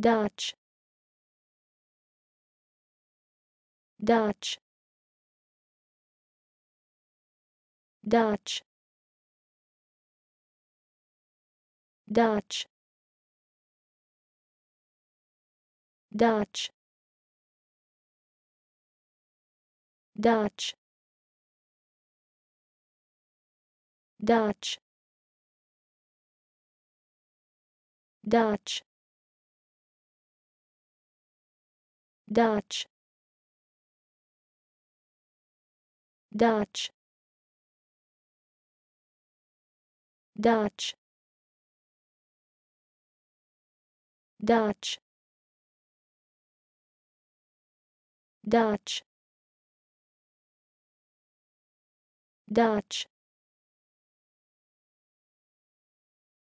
Dutch Dutch Dutch Dutch Dutch Dutch Dutch Dutch Dutch Dutch Dutch Dutch Dutch Dutch